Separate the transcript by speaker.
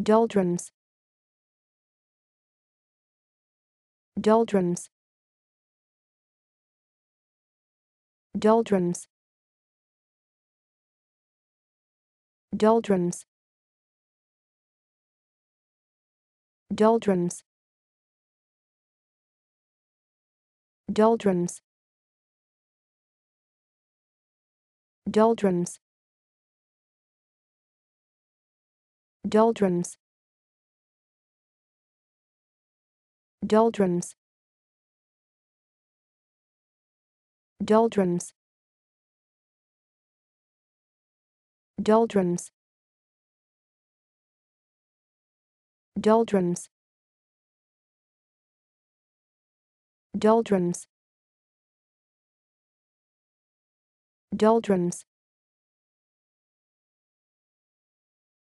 Speaker 1: doldrums doldrums doldrums doldrums doldrums doldrums doldrums doldrums doldrums doldrums doldrums doldrums doldrums doldrums